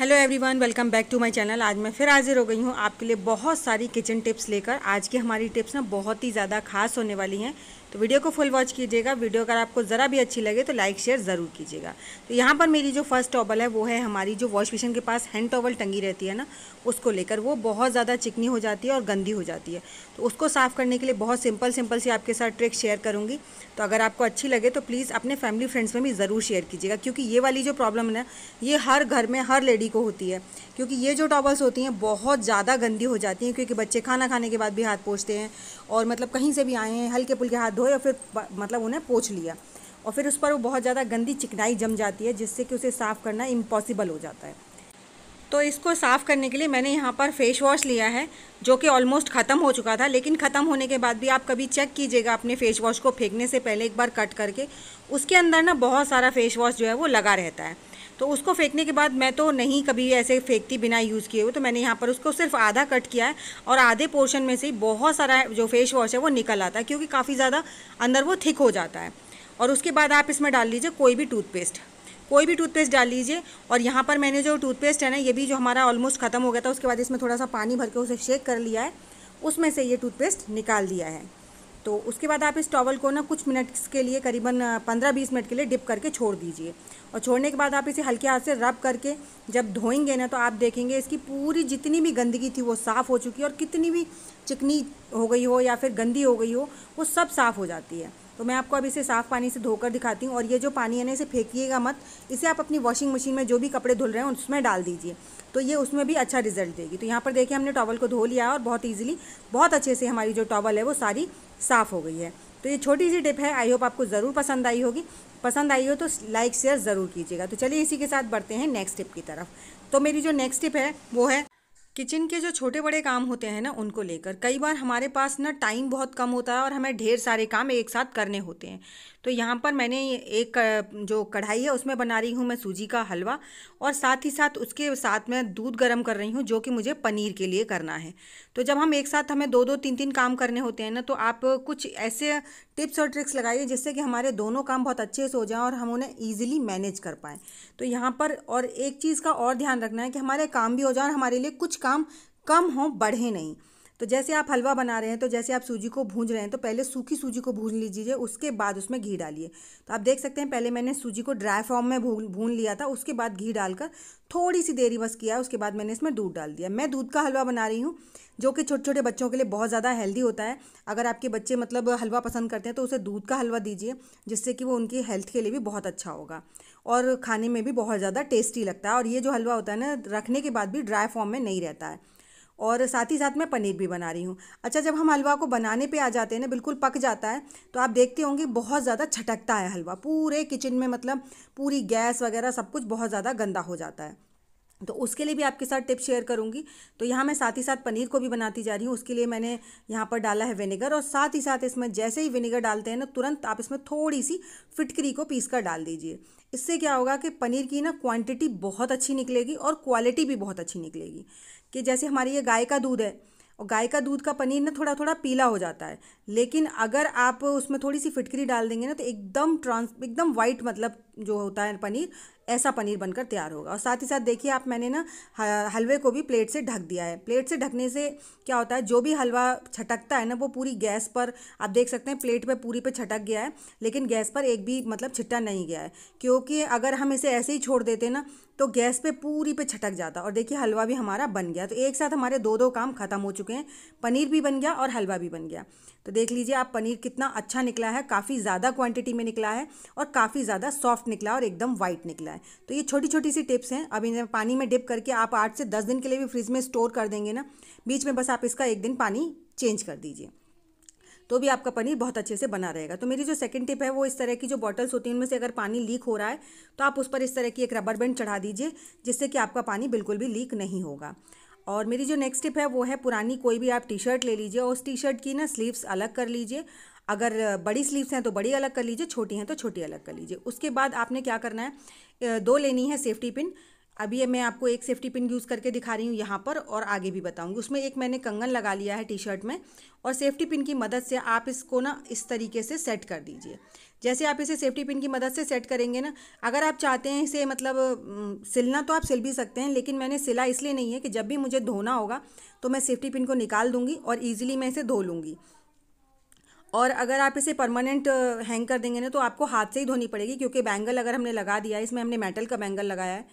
hello everyone welcome back to my channel आज मैं फिर हाजिर हो गई हूँ आपके लिए बहुत सारी किचन टिप्स लेकर आज की हमारी टिप्स ना बहुत ही ज़्यादा खास होने वाली हैं तो वीडियो को फुल वॉच कीजिएगा वीडियो अगर आपको ज़रा भी अच्छी लगे तो लाइक शेयर ज़रूर कीजिएगा तो यहाँ पर मेरी जो फर्स्ट टॉवल है वो है हमारी जो वॉश मशीन के पास हैंड टॉवल टंगी रहती है ना उसको लेकर वो बहुत ज़्यादा चिकनी हो जाती है और गंदी हो जाती है तो उसको साफ़ करने के लिए बहुत सिंपल सिंपल सी आपके साथ ट्रिक शेयर करूँगी तो अगर आपको अच्छी लगे तो प्लीज़ अपने फैमिली फ्रेंड्स में भी ज़रूर शेयर कीजिएगा क्योंकि ये वाली जो प्रॉब्लम है ना ये हर घर में हर लेडी को होती है क्योंकि ये जो टॉवल्स होती हैं बहुत ज़्यादा गंदी हो जाती हैं क्योंकि बच्चे खाना खाने के बाद भी हाथ पोछते हैं और मतलब कहीं से भी आए हैं हल्के पुल्के हाथ धोए और फिर मतलब उन्हें पोछ लिया और फिर उस पर वो बहुत ज़्यादा गंदी चिकनाई जम जाती है जिससे कि उसे साफ़ करना इम्पॉसिबल हो जाता है तो इसको साफ़ करने के लिए मैंने यहाँ पर फेस वॉश लिया है जो कि ऑलमोस्ट ख़त्म हो चुका था लेकिन ख़त्म होने के बाद भी आप कभी चेक कीजिएगा अपने फेस वॉश को फेंकने से पहले एक बार कट करके उसके अंदर ना बहुत सारा फेस वॉश जो है वो लगा रहता है तो उसको फेंकने के बाद मैं तो नहीं कभी ऐसे फेंकती बिना यूज़ किए हुए तो मैंने यहाँ पर उसको सिर्फ आधा कट किया है और आधे पोर्शन में से ही बहुत सारा जो फेस वॉश है वो निकल आता है क्योंकि काफ़ी ज़्यादा अंदर वो थिक हो जाता है और उसके बाद आप इसमें डाल लीजिए कोई भी टूथपेस्ट कोई भी टूथपेस्ट डाल लीजिए और यहाँ पर मैंने जो टूथपेस्ट है ना ये भी जो हमारा ऑलमोस्ट ख़त्म हो गया था उसके बाद इसमें थोड़ा सा पानी भर के उसे शेक कर लिया है उसमें से ये टूथपेस्ट निकाल दिया है तो उसके बाद आप इस टॉवल को ना कुछ मिनट्स के लिए करीबन 15-20 मिनट के लिए डिप करके छोड़ दीजिए और छोड़ने के बाद आप इसे हल्के हाथ से रब करके जब धोएंगे ना तो आप देखेंगे इसकी पूरी जितनी भी गंदगी थी वो साफ़ हो चुकी है और कितनी भी चिकनी हो गई हो या फिर गंदी हो गई हो वो सब साफ़ हो जाती है तो मैं आपको अब इसे साफ़ पानी से धोकर दिखाती हूँ और ये जो पानी है ना इसे फेंकिएगा मत इसे आप अपनी वॉशिंग मशीन में जो भी कपड़े धुल रहे हैं उसमें डाल दीजिए तो ये उसमें भी अच्छा रिजल्ट देगी तो यहाँ पर देखिए हमने टॉवल को धो लिया और बहुत ईजिली बहुत अच्छे से हमारी जो टॉवल है वो सारी साफ़ हो गई है तो ये छोटी सी टिप है आई होप आपको ज़रूर पसंद आई होगी पसंद आई हो तो लाइक शेयर ज़रूर कीजिएगा तो चलिए इसी के साथ बढ़ते हैं नेक्स्ट टिप की तरफ तो मेरी जो नेक्स्ट टिप है वो है किचन के जो छोटे बड़े काम होते हैं ना उनको लेकर कई बार हमारे पास ना टाइम बहुत कम होता है और हमें ढेर सारे काम एक साथ करने होते हैं तो यहाँ पर मैंने एक जो कढ़ाई है उसमें बना रही हूँ मैं सूजी का हलवा और साथ ही साथ उसके साथ मैं दूध गर्म कर रही हूँ जो कि मुझे पनीर के लिए करना है तो जब हम एक साथ हमें दो दो तीन तीन काम करने होते हैं ना तो आप कुछ ऐसे टिप्स और ट्रिक्स लगाइए जिससे कि हमारे दोनों काम बहुत अच्छे से हो जाएँ और हम उन्हें ईजिली मैनेज कर पाएँ तो यहाँ पर और एक चीज़ का और ध्यान रखना है कि हमारे काम भी हो जाए और हमारे लिए कुछ काम काम कम हो बढ़े नहीं तो जैसे आप हलवा बना रहे हैं तो जैसे आप सूजी को भूंज रहे हैं तो पहले सूखी सूजी को भून लीजिए उसके बाद उसमें घी डालिए तो आप देख सकते हैं पहले मैंने सूजी को ड्राई फॉर्म में भून भून लिया था उसके बाद घी डालकर थोड़ी सी देरी बस किया उसके बाद मैंने इसमें दूध डाल दिया मैं दूध का हलवा बना रही हूँ जो कि छोटे छोटे बच्चों के लिए बहुत ज़्यादा हेल्दी होता है अगर आपके बच्चे मतलब हलवा पसंद करते हैं तो उसे दूध का हलवा दीजिए जिससे कि वो उनकी हेल्थ के लिए भी बहुत अच्छा होगा और खाने में भी बहुत ज़्यादा टेस्टी लगता है और ये जो हलवा होता है ना रखने के बाद भी ड्राई फॉर्म में नहीं रहता है और साथ ही साथ मैं पनीर भी बना रही हूँ अच्छा जब हम हलवा को बनाने पे आ जाते हैं ना बिल्कुल पक जाता है तो आप देखते होंगे बहुत ज़्यादा छटकता है हलवा पूरे किचन में मतलब पूरी गैस वगैरह सब कुछ बहुत ज़्यादा गंदा हो जाता है तो उसके लिए भी आपके साथ टिप शेयर करूंगी तो यहाँ मैं साथ ही साथ पनीर को भी बनाती जा रही हूँ उसके लिए मैंने यहाँ पर डाला है विनेगर और साथ ही साथ इसमें जैसे ही विनेगर डालते हैं ना तुरंत आप इसमें थोड़ी सी फिटकरी को पीस कर डाल दीजिए इससे क्या होगा कि पनीर की ना क्वांटिटी बहुत अच्छी निकलेगी और क्वालिटी भी बहुत अच्छी निकलेगी कि जैसे हमारी ये गाय का दूध है और गाय का दूध का पनीर ना थोड़ा थोड़ा पीला हो जाता है लेकिन अगर आप उसमें थोड़ी सी फिटकरी डाल देंगे ना तो एकदम ट्रांस एकदम वाइट मतलब जो होता है पनीर ऐसा पनीर बनकर तैयार होगा और साथ ही साथ देखिए आप मैंने ना हलवे को भी प्लेट से ढक दिया है प्लेट से ढकने से क्या होता है जो भी हलवा छटकता है ना वो पूरी गैस पर आप देख सकते हैं प्लेट पर पूरी पे छटक गया है लेकिन गैस पर एक भी मतलब छिट्टा नहीं गया है क्योंकि अगर हम इसे ऐसे ही छोड़ देते ना तो गैस पे पूरी पे छटक जाता और देखिए हलवा भी हमारा बन गया तो एक साथ हमारे दो दो काम ख़त्म हो चुके हैं पनीर भी बन गया और हलवा भी बन गया तो देख लीजिए आप पनीर कितना अच्छा निकला है काफ़ी ज़्यादा क्वांटिटी में निकला है और काफ़ी ज़्यादा सॉफ्ट निकला और एकदम वाइट निकला है तो ये छोटी छोटी सी टिप्स हैं अब इन्हें पानी में डिप करके आप आठ से दस दिन के लिए भी फ्रिज में स्टोर कर देंगे ना बीच में बस आप इसका एक दिन पानी चेंज कर दीजिए तो भी आपका पनीर बहुत अच्छे से बना रहेगा तो मेरी जो सेकंड टिप है वो इस तरह की जो बॉटल्स होती हैं उनमें से अगर पानी लीक हो रहा है तो आप उस पर इस तरह की एक रबर बैंड चढ़ा दीजिए जिससे कि आपका पानी बिल्कुल भी लीक नहीं होगा और मेरी जो नेक्स्ट टिप है वो है पुरानी कोई भी आप टी शर्ट ले लीजिए और उस टी शर्ट की ना स्लीव्स अलग कर लीजिए अगर बड़ी स्लीव्स हैं तो बड़ी अलग कर लीजिए छोटी हैं तो छोटी अलग कर लीजिए उसके बाद आपने क्या करना है दो लेनी है सेफ्टी पिन अभी मैं आपको एक सेफ्टी पिन यूज़ करके दिखा रही हूँ यहाँ पर और आगे भी बताऊँगी उसमें एक मैंने कंगन लगा लिया है टी शर्ट में और सेफ्टी पिन की मदद से आप इसको ना इस तरीके से सेट कर दीजिए जैसे आप इसे सेफ्टी पिन की मदद से सेट करेंगे ना अगर आप चाहते हैं इसे मतलब सिलना तो आप सिल भी सकते हैं लेकिन मैंने सिला इसलिए नहीं है कि जब भी मुझे धोना होगा तो मैं सेफ्टी पिन को निकाल दूंगी और ईजिली मैं इसे धो लूँगी और अगर आप इसे परमानेंट हैंग uh, कर देंगे ना तो आपको हाथ से ही धोनी पड़ेगी क्योंकि बैंगल अगर हमने लगा दिया इसमें हमने मेटल का बैंगल लगाया है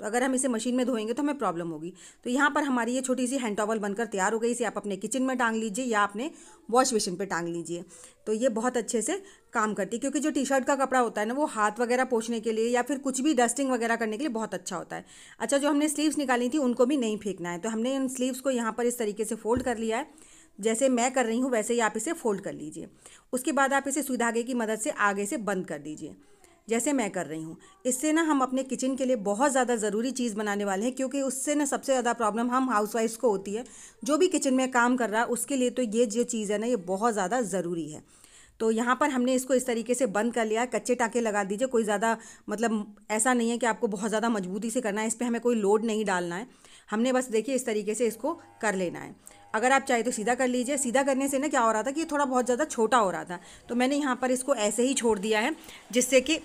तो अगर हम इसे मशीन में धोएंगे तो हमें प्रॉब्लम होगी तो यहाँ पर हमारी ये छोटी सी हैंड टॉवल बनकर तैयार हो गई इसे आप अपने किचन में टांग लीजिए या अपने वॉश बेसिन पर टांग लीजिए तो ये बहुत अच्छे से काम करती है क्योंकि जो टी शर्ट का कपड़ा होता है ना वो हाथ वगैरह पोछने के लिए या फिर कुछ भी डस्टिंग वगैरह करने के लिए बहुत अच्छा होता है अच्छा जो हमने स्लीव्स निकाली थी उनको भी नहीं फेंकना है तो हमने उन स्लीव्स को यहाँ पर इस तरीके से फोल्ड कर लिया है जैसे मैं कर रही हूँ वैसे ही आप इसे फोल्ड कर लीजिए उसके बाद आप इसे सुई धागे की मदद से आगे से बंद कर दीजिए जैसे मैं कर रही हूँ इससे ना हम अपने किचन के लिए बहुत ज़्यादा ज़रूरी चीज़ बनाने वाले हैं क्योंकि उससे ना सबसे ज़्यादा प्रॉब्लम हम हाउसवाइफ्स को होती है जो भी किचन में काम कर रहा है उसके लिए तो ये जो चीज़ है ना ये बहुत ज़्यादा ज़रूरी है तो यहाँ पर हमने इसको इस तरीके से बंद कर लिया कच्चे टाँके लगा दीजिए कोई ज़्यादा मतलब ऐसा नहीं है कि आपको बहुत ज़्यादा मजबूती से करना है इस पर हमें कोई लोड नहीं डालना है हमने बस देखिए इस तरीके से इसको कर लेना है अगर आप चाहे तो सीधा कर लीजिए सीधा करने से ना क्या हो रहा था कि ये थोड़ा बहुत ज़्यादा छोटा हो रहा था तो मैंने यहाँ पर इसको ऐसे ही छोड़ दिया है जिससे कि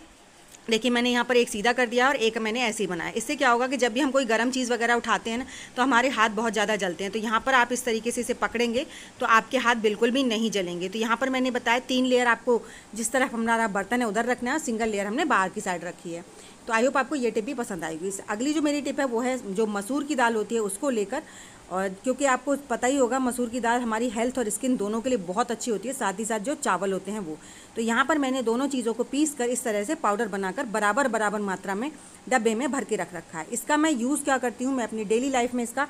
देखिए मैंने यहाँ पर एक सीधा कर दिया और एक मैंने ऐसे ही बनाया इससे क्या होगा कि जब भी हम कोई गर्म चीज़ वगैरह उठाते हैं ना तो हमारे हाथ बहुत ज़्यादा जलते हैं तो यहाँ पर आप इस तरीके से इसे पकड़ेंगे तो आपके हाथ बिल्कुल भी नहीं जलेंगे तो यहाँ पर मैंने बताया तीन लेयर आपको जिस तरफ हमारा बर्तन है उधर रखना है और सिंगल लेयर हमने बाहर की साइड रखी है तो आई होप आपको ये टिप भी पसंद आएगी अगली जो मेरी टिप है वो है जो मसूर की दाल होती है उसको लेकर और क्योंकि आपको पता ही होगा मसूर की दाल हमारी हेल्थ और स्किन दोनों के लिए बहुत अच्छी होती है साथ ही साथ जो चावल होते हैं वो तो यहाँ पर मैंने दोनों चीज़ों को पीस कर इस तरह से पाउडर बनाकर बराबर बराबर मात्रा में डब्बे में भर के रख रखा है इसका मैं यूज़ क्या करती हूँ मैं अपनी डेली लाइफ में इसका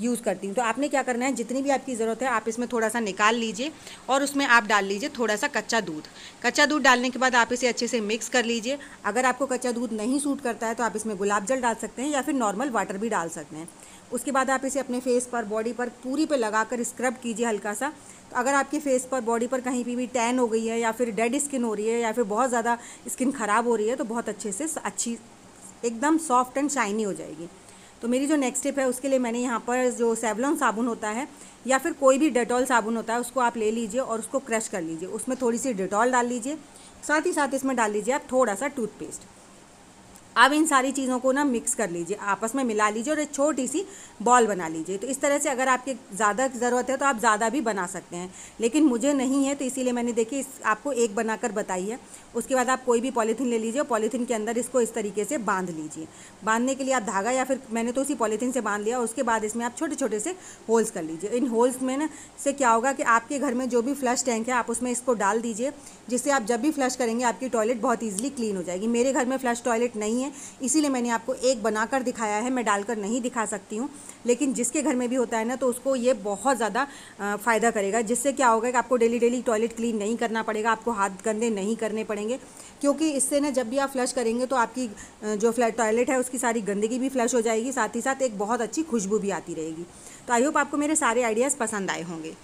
यूज़ करती हूँ तो आपने क्या करना है जितनी भी आपकी ज़रूरत है आप इसमें थोड़ा सा निकाल लीजिए और उसमें आप डाल लीजिए थोड़ा सा कच्चा दूध कच्चा दूध डालने के बाद आप इसे अच्छे से मिक्स कर लीजिए अगर आपको कच्चा दूध नहीं सूट करता है तो आप इसमें गुलाब जल डाल सकते हैं या फिर नॉर्मल वाटर भी डाल सकते हैं उसके बाद आप इसे अपने फेस पर बॉडी पर पूरी पे लगाकर स्क्रब कीजिए हल्का सा तो अगर आपके फेस पर बॉडी पर कहीं भी भी टैन हो गई है या फिर डेड स्किन हो रही है या फिर बहुत ज़्यादा स्किन ख़राब हो रही है तो बहुत अच्छे से अच्छी एकदम सॉफ्ट एंड शाइनी हो जाएगी तो मेरी जो नेक्स्ट स्टेप है उसके लिए मैंने यहाँ पर जो सेवलॉन साबुन होता है या फिर कोई भी डेटॉल साबुन होता है उसको आप ले लीजिए और उसको क्रश कर लीजिए उसमें थोड़ी सी डेटॉल डाल लीजिए साथ ही साथ इसमें डाल लीजिए आप थोड़ा सा टूथपेस्ट अब इन सारी चीज़ों को ना मिक्स कर लीजिए आपस में मिला लीजिए और एक छोटी सी बॉल बना लीजिए तो इस तरह से अगर आपके ज़्यादा ज़रूरत है तो आप ज़्यादा भी बना सकते हैं लेकिन मुझे नहीं है तो इसीलिए मैंने देखिए आपको एक बनाकर बताई है उसके बाद आप कोई भी पॉलीथीन ले लीजिए और पॉलीथीन के अंदर इसको इस तरीके से बांध लीजिए बांधने के लिए आप धागा या फिर मैंने तो उसी पॉलीथीन से बांध लिया और उसके बाद इसमें आप छोटे छोटे से होल्स कर लीजिए इन होल्स में ना से क्या होगा कि आपके घर में जो भी फ्लश टैंक है आप उसमें इसको डाल दीजिए जिससे आप जब भी फ्लश करेंगे आपकी टॉयलेट बहुत ईजिली क्लीन हो जाएगी मेरे घर में फ्लश टॉयलेट नहीं है है इसीलिए मैंने आपको एक बनाकर दिखाया है मैं डालकर नहीं दिखा सकती हूँ लेकिन जिसके घर में भी होता है ना तो उसको ये बहुत ज़्यादा फ़ायदा करेगा जिससे क्या होगा कि आपको डेली डेली टॉयलेट क्लीन नहीं करना पड़ेगा आपको हाथ गंदे नहीं करने पड़ेंगे क्योंकि इससे ना जब भी आप फ्लश करेंगे तो आपकी जो फ्लैट टॉयलेट है उसकी सारी गंदगी भी फ्लश हो जाएगी साथ ही साथ एक बहुत अच्छी खुशबू भी आती रहेगी तो आई होप आपको मेरे सारे आइडियाज़ पसंद आए होंगे